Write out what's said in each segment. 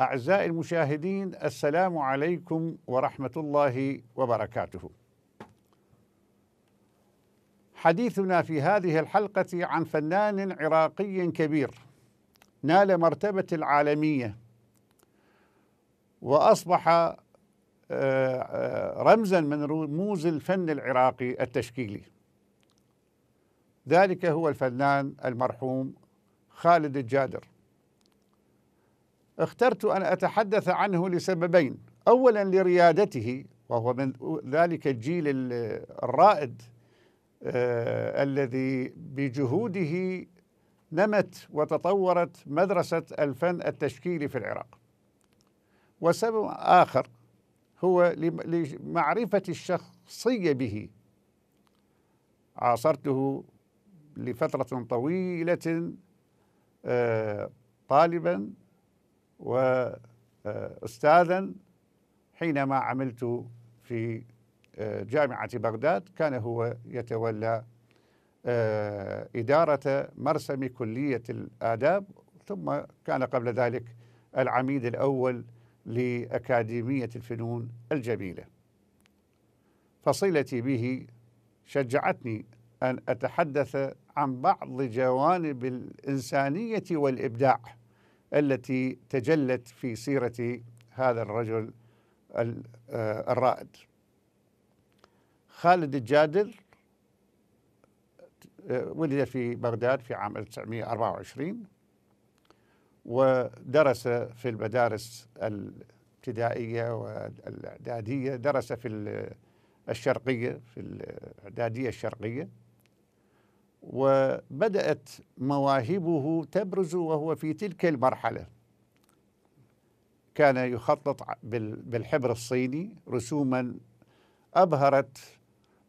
أعزائي المشاهدين السلام عليكم ورحمة الله وبركاته. حديثنا في هذه الحلقة عن فنان عراقي كبير نال مرتبة العالمية وأصبح آه، آه، رمزا من رموز الفن العراقي التشكيلي ذلك هو الفنان المرحوم خالد الجادر اخترت أن أتحدث عنه لسببين أولا لريادته وهو من ذلك الجيل الرائد آه الذي بجهوده نمت وتطورت مدرسة الفن التشكيلي في العراق وسبب آخر هو لمعرفة الشخصية به عاصرته لفترة طويلة آه طالبا وأستاذا حينما عملت في آه، جامعة بغداد كان هو يتولى آه، إدارة مرسم كلية الآداب ثم كان قبل ذلك العميد الأول لأكاديمية الفنون الجميلة فصلتي به شجعتني أن أتحدث عن بعض جوانب الإنسانية والإبداع التي تجلت في سيرة هذا الرجل آه، الرائد خالد الجادر آه، ولد في بغداد في عام 1924 ودرس في المدارس الابتدائية والإعدادية درس في الشرقية في الإعدادية الشرقية وبدأت مواهبه تبرز وهو في تلك المرحلة كان يخطط بالحبر الصيني رسوما أبهرت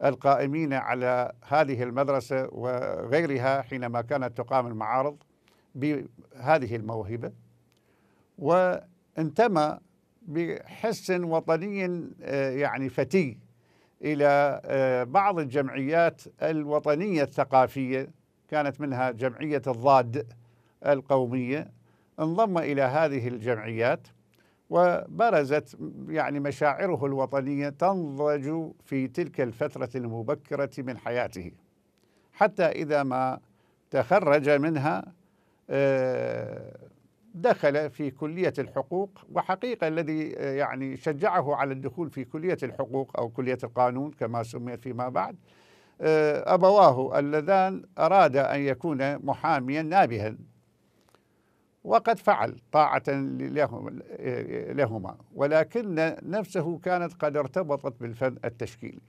القائمين على هذه المدرسة وغيرها حينما كانت تقام المعارض بهذه الموهبة وانتمى بحس وطني آه، يعني فتي الى آه، بعض الجمعيات الوطنيه الثقافيه كانت منها جمعيه الضاد القوميه انضم الى هذه الجمعيات وبرزت يعني مشاعره الوطنيه تنضج في تلك الفتره المبكره من حياته حتى اذا ما تخرج منها آه، دخل في كلية الحقوق وحقيقة الذي آه، يعني شجعه على الدخول في كلية الحقوق أو كلية القانون كما سميت فيما بعد آه، أبواه اللذان أراد أن يكون محاميا نابها وقد فعل طاعة آه، لهما ولكن نفسه كانت قد ارتبطت بالفن التشكيلي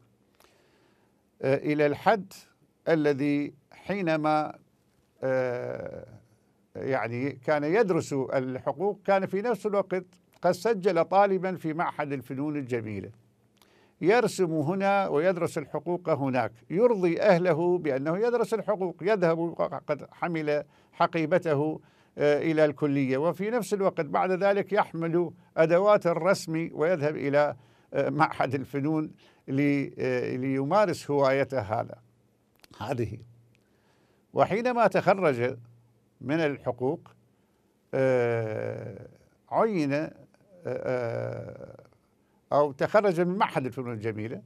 إلى الحد الذي حينما يعني كان يدرس الحقوق كان في نفس الوقت قد سجل طالبا في معهد الفنون الجميله يرسم هنا ويدرس الحقوق هناك يرضي أهله بأنه يدرس الحقوق يذهب قد حمل حقيبته آه، إلى الكلية وفي نفس الوقت بعد ذلك يحمل أدوات الرسم ويذهب إلى آه، معهد الفنون آه، ليمارس هوايته هذا هذه وحينما تخرج من الحقوق آه، عين آه، آه، أو تخرج من معهد الفنون الجميلة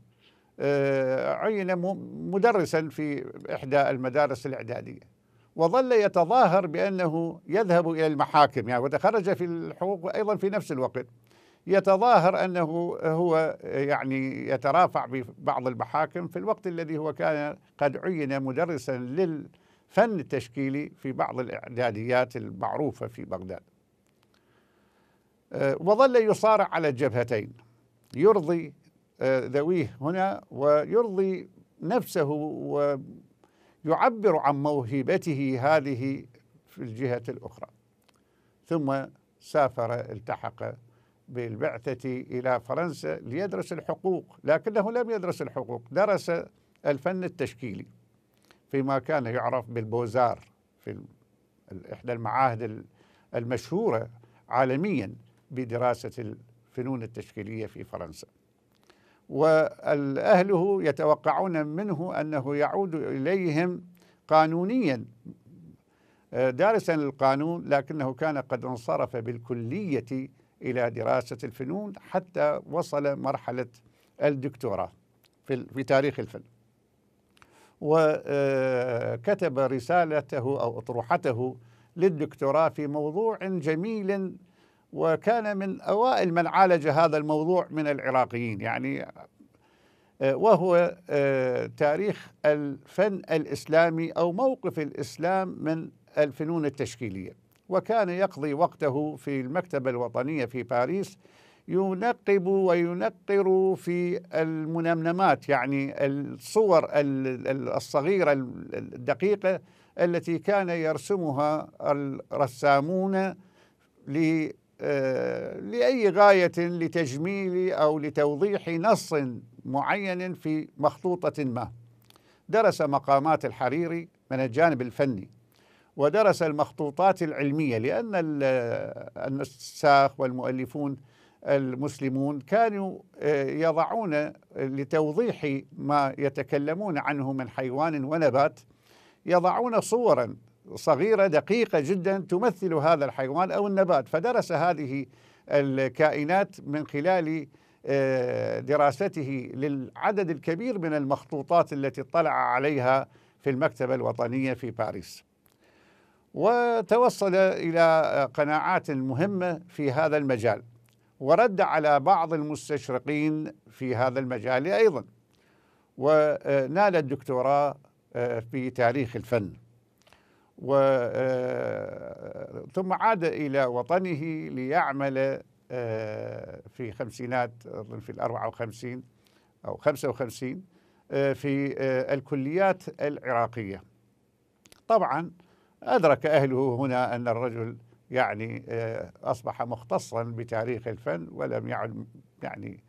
عين مدرسا في إحدى المدارس الإعدادية وظل يتظاهر بأنه يذهب إلى المحاكم يعني وتخرج في الحقوق أيضا في نفس الوقت يتظاهر أنه هو يعني يترافع ببعض المحاكم في الوقت الذي هو كان قد عين مدرسا لل فن تشكيلي في بعض الإعداديات المعروفة في بغداد أه، وظل يصارع على الجبهتين يرضي أه، ذويه هنا ويرضي نفسه ويعبر عن موهبته هذه في الجهة الأخرى ثم سافر التحق بالبعثة إلى فرنسا ليدرس الحقوق لكنه لم يدرس الحقوق درس الفن التشكيلي فيما كان يعرف بالبوزار في إحدى المعاهد المشهورة عالميا بدراسة الفنون التشكيلية في فرنسا وأهله يتوقعون منه أنه يعود إليهم قانونيا آه، دارسا القانون لكنه كان قد انصرف بالكلية إلى دراسة الفنون حتى وصل مرحلة الدكتوراه في تاريخ الفن وكتب رسالته أو أطروحته للدكتوراه في موضوع جميل وكان من أوائل من عالج هذا الموضوع من العراقيين يعني وهو تاريخ الفن الإسلامي أو موقف الإسلام من الفنون التشكيلية وكان يقضي وقته في المكتبة الوطنية في باريس ينقب وينقر في المنمنمات يعني الصور الصغيرة الدقيقة التي كان يرسمها الرسامون آه، لأي غاية لتجميل أو لتوضيح نص معين في مخطوطة ما درس مقامات الحريري من الجانب الفني ودرس المخطوطات العلمية لأن النساخ والمؤلفون المسلمون كانوا آه، يضعون لتوضيح ما يتكلمون عنه من حيوان ونبات يضعون صورا صغيرة دقيقة جدا تمثل هذا الحيوان أو النبات فدرس هذه الكائنات من خلال آه، دراسته للعدد الكبير من المخطوطات التي اطلع عليها في المكتبة الوطنية في باريس وتوصل إلى قناعات مهمة في هذا المجال ورد على بعض المستشرقين في هذا المجال أيضا ونال الدكتوراه آه، في تاريخ الفن و آه، ثم عاد إلى وطنه ليعمل آه، في خمسينات أظن في الأربعة وخمسين أو خمسة وخمسين في الكليات العراقية طبعا أدرك أهله هنا أن الرجل يعني آه، أصبح مختصا بتاريخ الفن ولم يعد يعني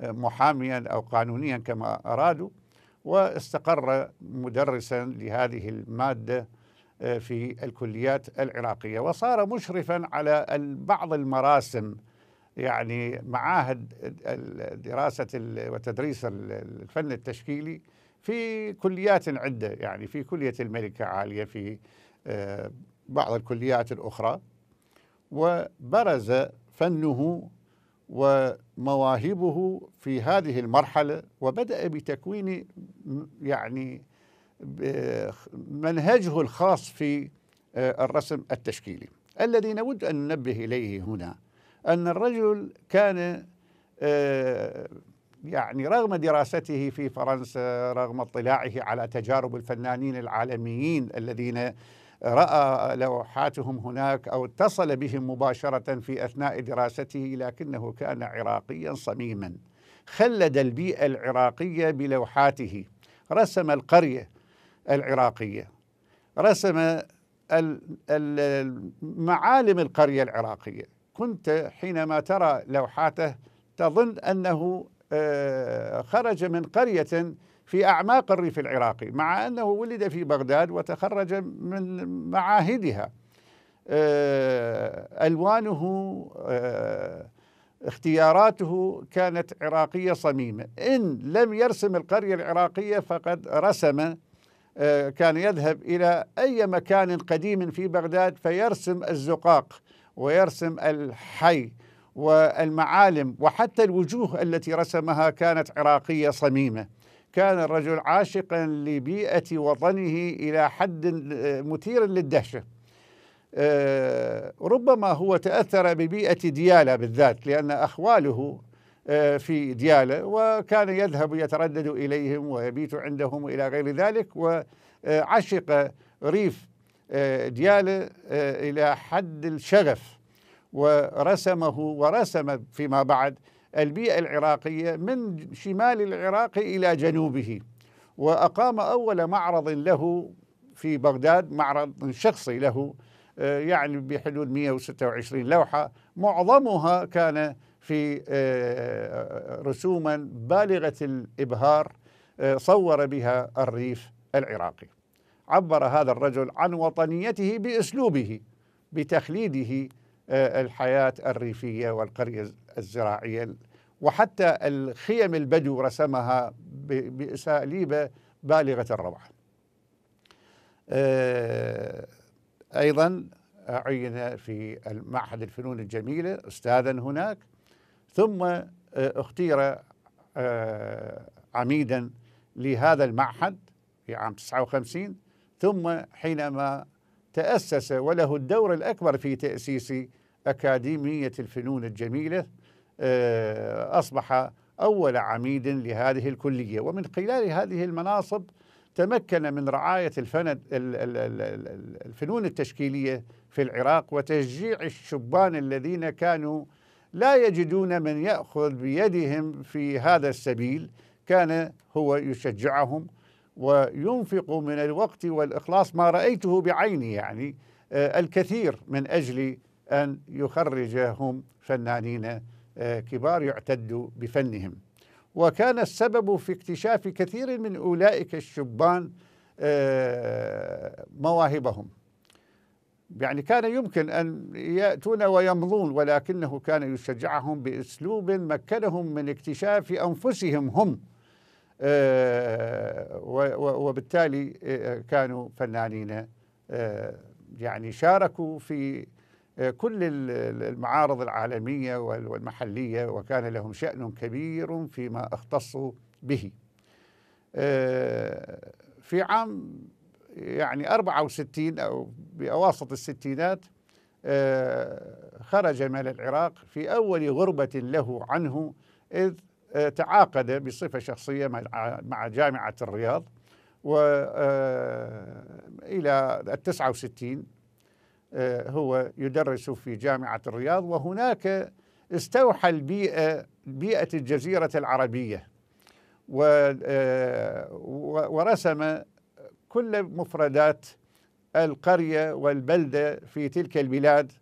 آه، محاميا أو قانونيا كما أرادوا واستقر مدرسا لهذه المادة آه، في الكليات العراقية وصار مشرفا على بعض المراسم يعني معاهد دراسة وتدريس الفن التشكيلي في كليات عدة يعني في كلية الملكة عالية في بعض الكليات الأخرى وبرز فنه ومواهبه في هذه المرحلة وبدأ بتكوين يعني منهجه الخاص في آه، الرسم التشكيلي الذي نود أن ننبه إليه هنا أن الرجل كان آه، يعني رغم دراسته في فرنسا رغم اطلاعه على تجارب الفنانين العالميين الذين راى لوحاتهم هناك او اتصل بهم مباشره في اثناء دراسته لكنه كان عراقيا صميما خلد البيئه العراقيه بلوحاته رسم القريه العراقيه رسم معالم القريه العراقيه كنت حينما ترى لوحاته تظن انه آه، خرج من قريه في أعماق الريف العراقي مع أنه ولد في بغداد وتخرج من معاهدها آه، ألوانه آه، اختياراته كانت عراقية صميمة إن لم يرسم القرية العراقية فقد رسم آه، كان يذهب إلى أي مكان قديم في بغداد فيرسم الزقاق ويرسم الحي والمعالم وحتى الوجوه التي رسمها كانت عراقية صميمة كان الرجل عاشقا لبيئة وطنه إلى حد آه، مثير للدهشة آه، ربما هو تأثر ببيئة ديالة بالذات لأن أخواله آه، في ديالة وكان يذهب يتردد إليهم ويبيت عندهم إلى غير ذلك وعشق ريف ديالة إلى حد الشغف ورسمه ورسم فيما بعد البيئة العراقية من شمال العراق إلى جنوبه وأقام أول معرض له في بغداد معرض شخصي له آه، يعني بحدود 126 لوحة معظمها كان في آه، رسوما بالغة الإبهار آه، صور بها الريف العراقي عبر هذا الرجل عن وطنيته بأسلوبه بتخليده الحياة الريفية والقرية الزراعية وحتى الخيم البدو رسمها بأساليب بالغة الروعة آه، أيضا عين في معهد الفنون الجميلة أستاذا هناك ثم آه، اختير آه، عميدا لهذا المعهد في عام 59 ثم حينما تأسس وله الدور الأكبر في تأسيس أكاديمية الفنون الجميلة آه، أصبح أول عميد لهذه الكلية ومن خلال هذه المناصب تمكن من رعاية الفند الفنون التشكيلية في العراق وتشجيع الشبان الذين كانوا لا يجدون من يأخذ بيدهم في هذا السبيل كان هو يشجعهم وينفق من الوقت والإخلاص ما رأيته بعيني يعني آه، الكثير من أجل أن يخرجهم فنانين آه، كبار يعتد بفنهم وكان السبب في اكتشاف كثير من أولئك الشبان آه، مواهبهم يعني كان يمكن أن يأتون ويمضون ولكنه كان يشجعهم بأسلوب مكنهم من اكتشاف أنفسهم هم آه، وبالتالي كانوا فنانين يعني شاركوا في كل المعارض العالمية والمحلية وكان لهم شأن كبير فيما اختصوا به آه، في عام يعني 64 أو بأواسط الستينات آه، خرج من العراق في أول غربة له عنه إذ آه، تعاقد بصفة شخصية مع جامعة الرياض وإلى التسعة وستين آه، هو يدرس في جامعة الرياض وهناك استوحى البيئة بيئة الجزيرة العربية آه، ورسم كل مفردات القرية والبلدة في تلك البلاد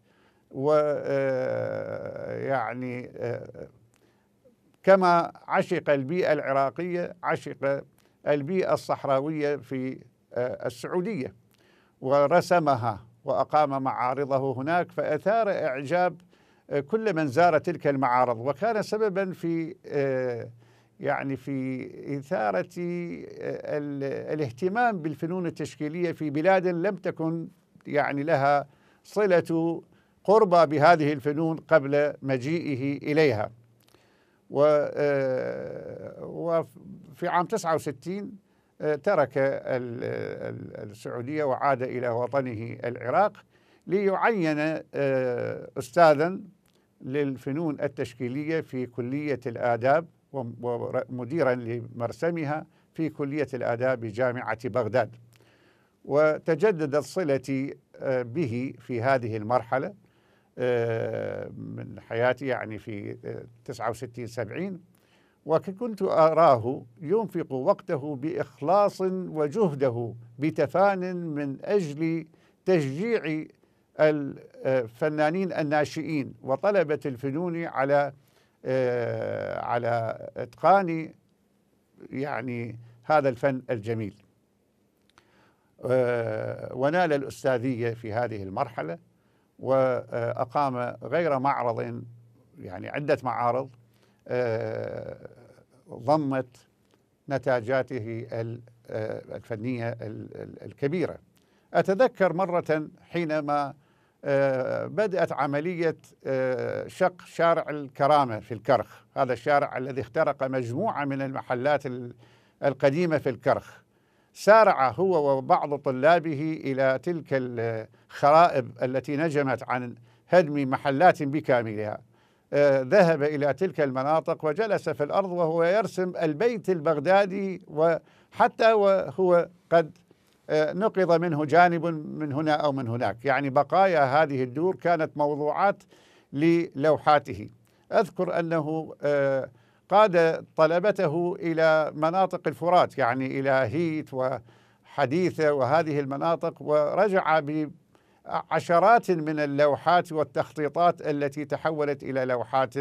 ويعني آه، كما عشق البيئة العراقية عشق البيئة الصحراوية في السعودية ورسمها وأقام معارضه هناك فأثار إعجاب آه، كل من زار تلك المعارض وكان سببا في آه، يعني في إثارة آه، الاهتمام بالفنون التشكيلية في بلاد لم تكن يعني لها صلة قربى بهذه الفنون قبل مجيئه إليها وفي عام 69 ترك السعودية وعاد إلى وطنه العراق ليعين آه، أستاذا للفنون التشكيلية في كلية الآداب ومديرا لمرسمها في كلية الآداب بجامعة بغداد وتجددت صلتي آه، به في هذه المرحلة آه، من حياتي يعني في 69 70 وكنت أراه ينفق وقته بإخلاص وجهده بتفان من أجل تشجيع الفنانين آه، الناشئين وطلبة الفنون على آه، على إتقان يعني هذا الفن الجميل آه، ونال الأستاذية في هذه المرحلة وأقام غير معرض يعني عدة معارض آه، ضمت نتاجاته آه، الفنية الكبيرة أتذكر مرة حينما آه، بدأت عملية شق شارع الكرامة في الكرخ هذا الشارع الذي اخترق مجموعة من المحلات القديمة في الكرخ سارع هو وبعض طلابه إلى تلك الخرائب التي نجمت عن هدم محلات بكاملها ذهب إلى تلك المناطق وجلس في الأرض وهو يرسم البيت البغدادي وحتى وهو قد آه، نقض منه جانب من هنا أو من هناك يعني بقايا هذه الدور كانت موضوعات للوحاته أذكر أنه آه، قاد طلبته إلى مناطق الفرات يعني إلى هيت وحديثة وهذه المناطق ورجع ب عشرات من اللوحات والتخطيطات التي تحولت الى لوحات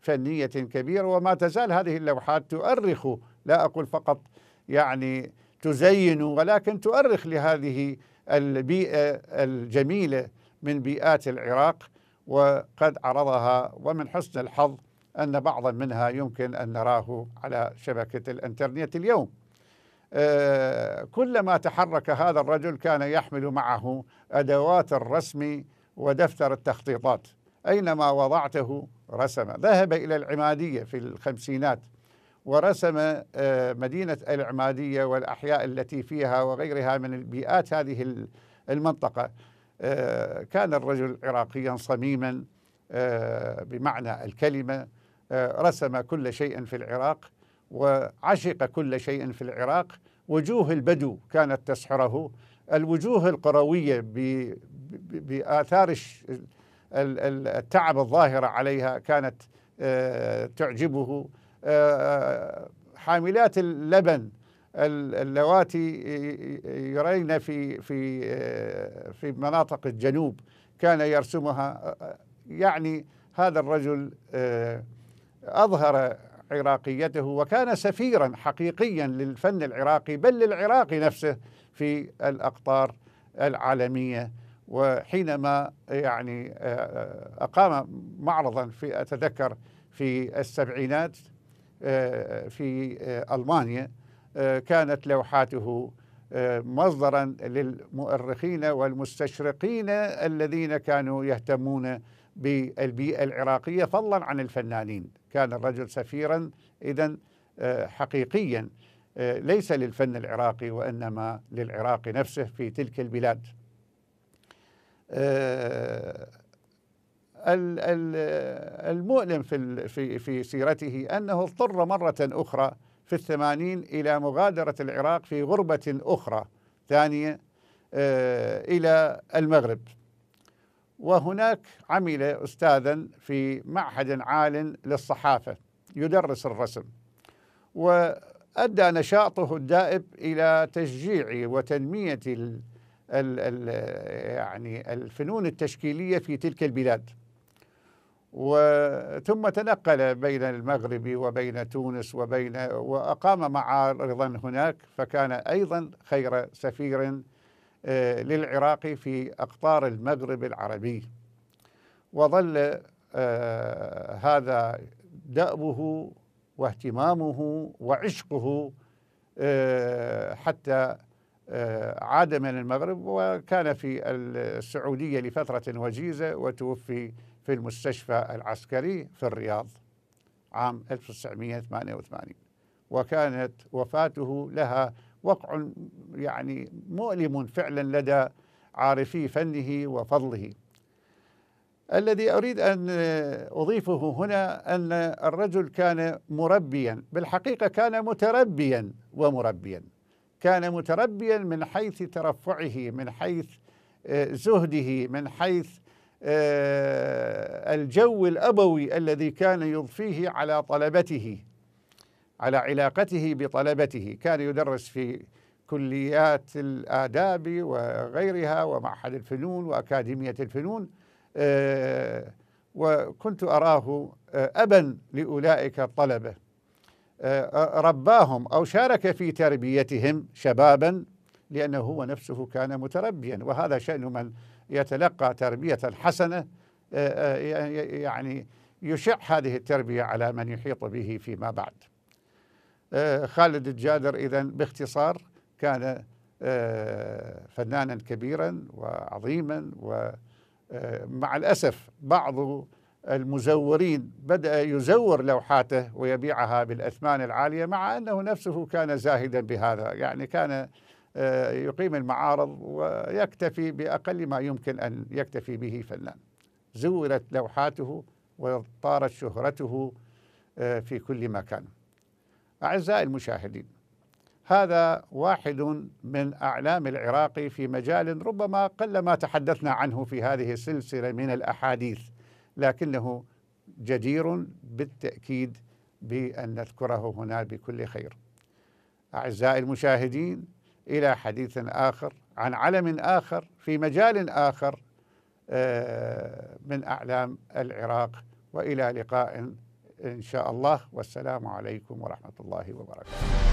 فنيه كبيره وما تزال هذه اللوحات تؤرخ لا اقول فقط يعني تزين ولكن تؤرخ لهذه البيئه الجميله من بيئات العراق وقد عرضها ومن حسن الحظ ان بعضا منها يمكن ان نراه على شبكه الانترنت اليوم آه، كلما تحرك هذا الرجل كان يحمل معه أدوات الرسم ودفتر التخطيطات أينما وضعته رسم ذهب إلى العمادية في الخمسينات ورسم آه، مدينة العمادية والأحياء التي فيها وغيرها من البيئات هذه المنطقة آه، كان الرجل عراقيا صميما بمعنى الكلمة رسم كل شيء في العراق وعشق كل شيء في العراق وجوه البدو كانت تسحره الوجوه القروية بآثار التعب الظاهرة عليها كانت آه، تعجبه آه، حاملات اللبن اللواتي يرين في في آه، في مناطق الجنوب كان يرسمها يعني هذا الرجل أظهر عراقيته وكان سفيرا حقيقيا للفن العراقي بل للعراق نفسه في الأقطار العالمية وحينما يعني آه، آه، أقام معرضا في أتذكر في السبعينات آه، في ألمانيا كانت لوحاته مصدرا للمؤرخين والمستشرقين الذين كانوا يهتمون بالبيئة العراقية فضلا عن الفنانين كان الرجل سفيرا إذا آه، حقيقيا آه، ليس للفن العراقي وإنما للعراق نفسه في تلك البلاد آه، المؤلم في في في سيرته انه اضطر مره اخرى في الثمانين الى مغادره العراق في غربه اخرى ثانيه الى المغرب وهناك عمل أستاذا في معهد عال للصحافة يدرس الرسم وأدى نشاطه الدائب إلى تشجيع وتنمية ال ال الـ يعني الفنون التشكيلية في تلك البلاد ثم تنقل بين المغرب وبين تونس وبين وأقام مع رضا هناك فكان أيضا خير سفير آه، للعراق في أقطار المغرب العربي وظل آه، هذا دأبه واهتمامه وعشقه آه، حتى عاد من المغرب وكان في السعودية لفترة وجيزة وتوفي في المستشفى العسكري في الرياض عام 1988 وكانت وفاته لها وقع يعني مؤلم فعلا لدى عارفي فنه وفضله الذي أريد أن أضيفه هنا أن الرجل كان مربيا بالحقيقة كان متربيا ومربيا كان متربيا من حيث ترفعه من حيث آه، زهده من حيث آه، الجو الأبوي الذي كان يضفيه على طلبته على علاقته بطلبته كان يدرس في كليات الآداب وغيرها ومعهد الفنون وأكاديمية الفنون آه، وكنت أراه آه، أبا لأولئك الطلبة آه، رباهم أو شارك في تربيتهم شبابا لأنه هو نفسه كان متربيا وهذا شأن من يتلقى تربية حسنة يعني يشع هذه التربية على من يحيط به فيما بعد آه، خالد الجادر إذا باختصار كان آه، فنانا كبيرا وعظيما ومع آه، الأسف بعض المزورين بدأ يزور لوحاته ويبيعها بالأثمان العالية مع أنه نفسه كان زاهدا بهذا يعني كان يقيم المعارض ويكتفي بأقل ما يمكن أن يكتفي به فنان زورت لوحاته وطارت شهرته في كل مكان أعزائي المشاهدين هذا واحد من أعلام العراق في مجال ربما قل ما تحدثنا عنه في هذه السلسلة من الأحاديث لكنه جدير بالتأكيد بأن نذكره هنا بكل خير أعزائي المشاهدين إلى حديث آخر عن علم آخر في مجال آخر آه، من أعلام العراق وإلى لقاء إن شاء الله والسلام عليكم ورحمة الله وبركاته